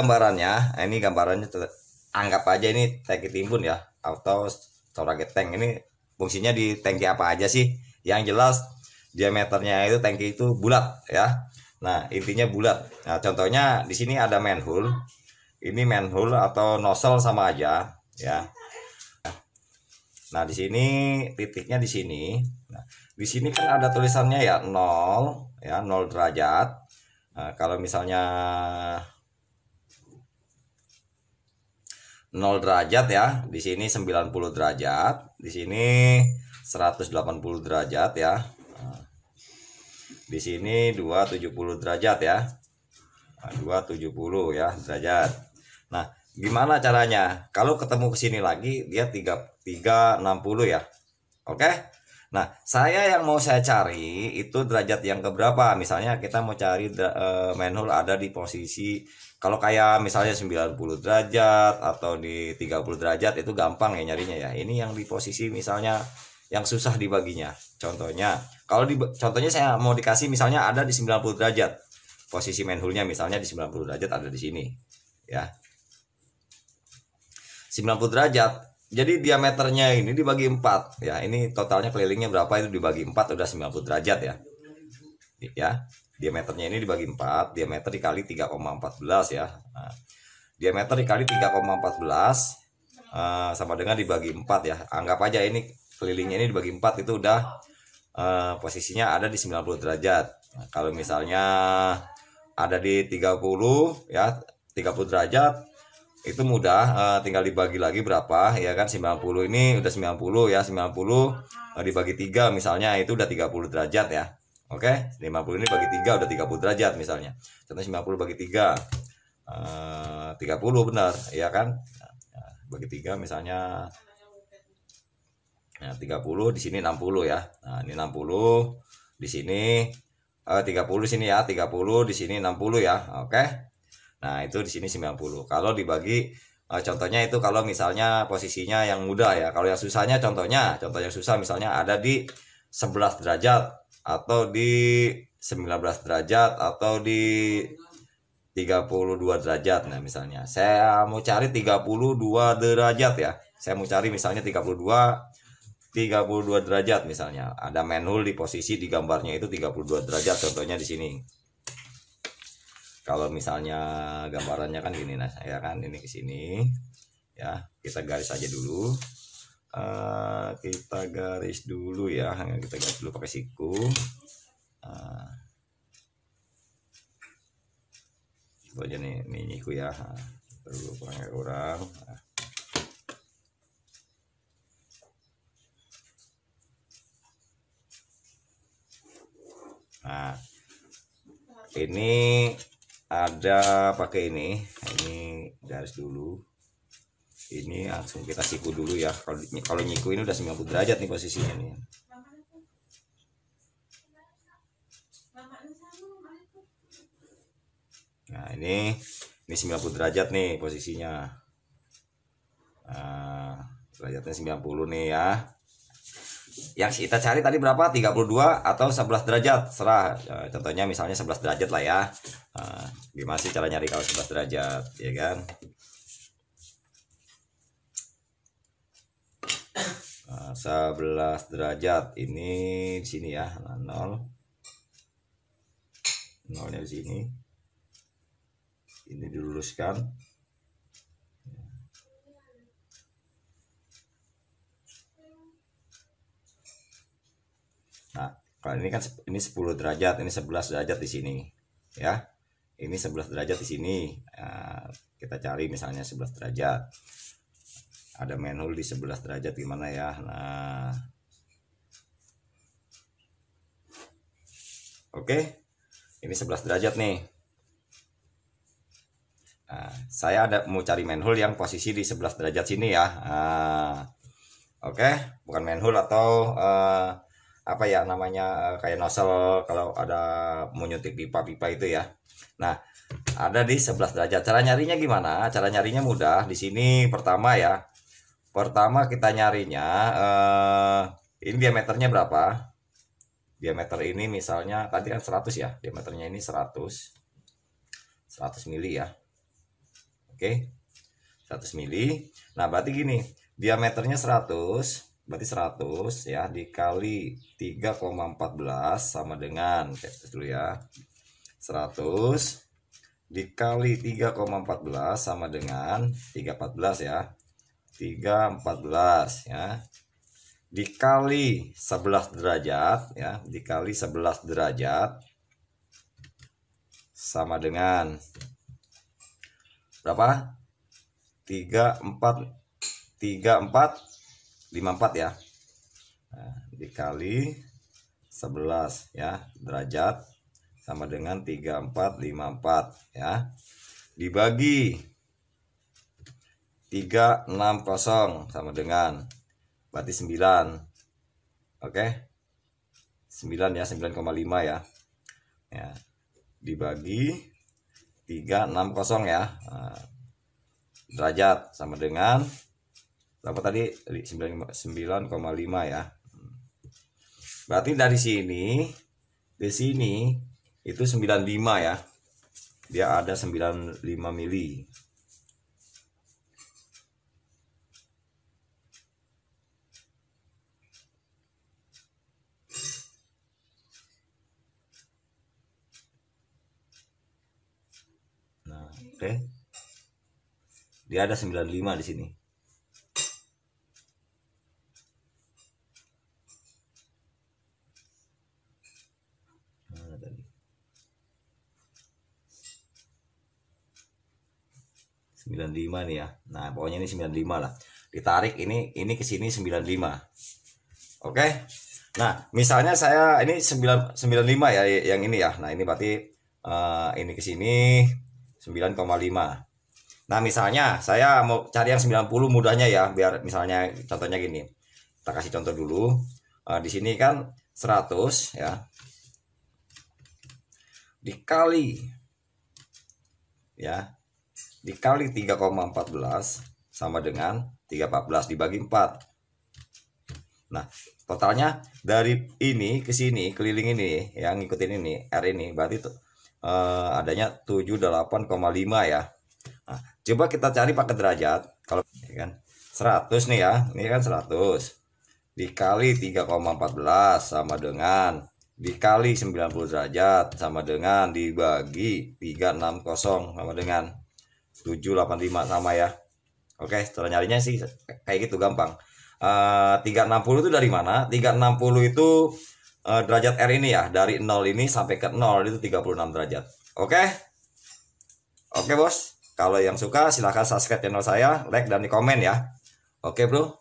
gambarannya eh, ini gambarannya anggap aja ini tangki timbun ya atau storage tank ini fungsinya di tangki apa aja sih yang jelas diameternya itu tangki itu bulat ya nah intinya bulat nah contohnya di sini ada manhole ini manhole atau nozzle sama aja ya nah di sini titiknya di sini nah, di sini kan ada tulisannya ya 0 ya 0 derajat nah, kalau misalnya 0 derajat ya. Di sini 90 derajat, di sini 180 derajat ya. Di sini 270 derajat ya. 270 nah, ya derajat. Nah, gimana caranya? Kalau ketemu ke sini lagi dia 3 360 ya. Oke? Nah, saya yang mau saya cari itu derajat yang keberapa? Misalnya kita mau cari uh, manhole ada di posisi kalau kayak misalnya 90 derajat atau di 30 derajat itu gampang ya nyarinya ya. Ini yang di posisi misalnya yang susah dibaginya. Contohnya, kalau di contohnya saya mau dikasih misalnya ada di 90 derajat. Posisi manhole-nya misalnya di 90 derajat ada di sini. Ya. 90 derajat jadi diameternya ini dibagi 4 ya ini totalnya kelilingnya berapa itu dibagi 4 udah 90 derajat ya ya diameternya ini dibagi 4 diameter dikali 3,14 ya nah, diameter dikali 3,14 uh, eh, sama dengan dibagi 4 ya anggap aja ini kelilingnya ini dibagi 4 itu udah uh, posisinya ada di 90 derajat nah, kalau misalnya ada di 30 ya 30 derajat itu mudah uh, tinggal dibagi lagi berapa ya kan 90 ini udah 90 ya 90 uh, eh, dibagi 3 misalnya itu udah 30 derajat ya oke okay? 50 ini bagi 3 udah 30 derajat misalnya contohnya 90 bagi 3 uh, 30 benar ya kan nah, bagi 3 misalnya nah, 30 di sini 60 ya nah ini 60 di sini eh, uh, 30 di sini ya 30 di sini 60 ya oke okay? Nah, itu di sini 90. Kalau dibagi eh, contohnya itu kalau misalnya posisinya yang mudah ya. Kalau yang susahnya contohnya, contohnya yang susah misalnya ada di 11 derajat atau di 19 derajat atau di 32 derajat nah misalnya. Saya mau cari 32 derajat ya. Saya mau cari misalnya 32 32 derajat misalnya. Ada manhole di posisi di gambarnya itu 32 derajat contohnya di sini kalau misalnya gambarannya kan gini nah saya kan ini ke sini ya kita garis aja dulu uh, kita garis dulu ya kita garis dulu pakai siku uh, aja nih ku ya perlu kurang-kurang ya, nah ini ada pakai ini ini garis dulu ini langsung kita siku dulu ya kalau kalau nyiku ini udah 90 derajat nih posisinya nih nah ini ini 90 derajat nih posisinya nah, derajatnya 90 nih ya yang kita cari tadi berapa 32 atau 11 derajat serah ya, contohnya misalnya 11 derajat lah ya nah, gimana sih cara nyari kalau 11 derajat ya kan nah, 11 derajat ini di sini ya nah, 0 nolnya di sini ini diluruskan kalau ini kan ini 10 derajat ini 11 derajat di sini ya ini 11 derajat di sini nah, kita cari misalnya 11 derajat ada manhole di 11 derajat gimana ya nah oke okay. ini 11 derajat nih nah, saya ada mau cari manhole yang posisi di 11 derajat sini ya nah, oke okay. bukan manhole atau uh, apa ya namanya eh, kayak nozzle kalau ada menyuntik pipa-pipa itu ya. Nah, ada di 11 derajat. Cara nyarinya gimana? Cara nyarinya mudah. Di sini pertama ya. Pertama kita nyarinya eh ini diameternya berapa? Diameter ini misalnya tadi kan 100 ya. Diameternya ini 100. 100 mili ya. Oke. 100 mili. Nah, berarti gini, diameternya 100 berarti 100 ya dikali 3,14 sama dengan kayak dulu ya 100 dikali 3,14 sama dengan 314 ya 314 ya dikali 11 derajat ya dikali 11 derajat sama dengan berapa 34 34 54 ya nah, dikali 11 ya derajat sama dengan 3454 ya dibagi 360 sama dengan berarti 9 oke 9 ya 9,5 ya ya dibagi 360 ya nah, derajat sama dengan berapa tadi 9,5 ya berarti dari sini di sini itu 95 ya dia ada 95 mili Nah, oke. Okay. Dia ada 95 di sini. 95 nih ya nah pokoknya ini 95 lah ditarik ini ini ke sini 95 oke okay? nah misalnya saya ini 9, 95 ya yang ini ya nah ini berarti uh, ini ke sini 9,5 nah misalnya saya mau cari yang 90 mudahnya ya biar misalnya contohnya gini kita kasih contoh dulu uh, di sini kan 100 ya dikali ya dikali 3,14 sama dengan 314 dibagi 4. Nah, totalnya dari ini ke sini keliling ini yang ngikutin ini R ini berarti tuh eh, adanya 78,5 ya. Nah, coba kita cari pakai derajat kalau ya kan 100 nih ya. Ini kan 100 dikali 3,14 sama dengan dikali 90 derajat sama dengan dibagi 360 sama dengan 785 sama ya. Oke, cara nyarinya sih kayak gitu gampang. Eh, uh, 360 itu dari mana? 360 itu uh, derajat R ini ya, dari 0 ini sampai ke 0 itu 36 derajat. Oke? Oke, Bos. Kalau yang suka silahkan subscribe channel saya, like dan di komen ya. Oke, Bro.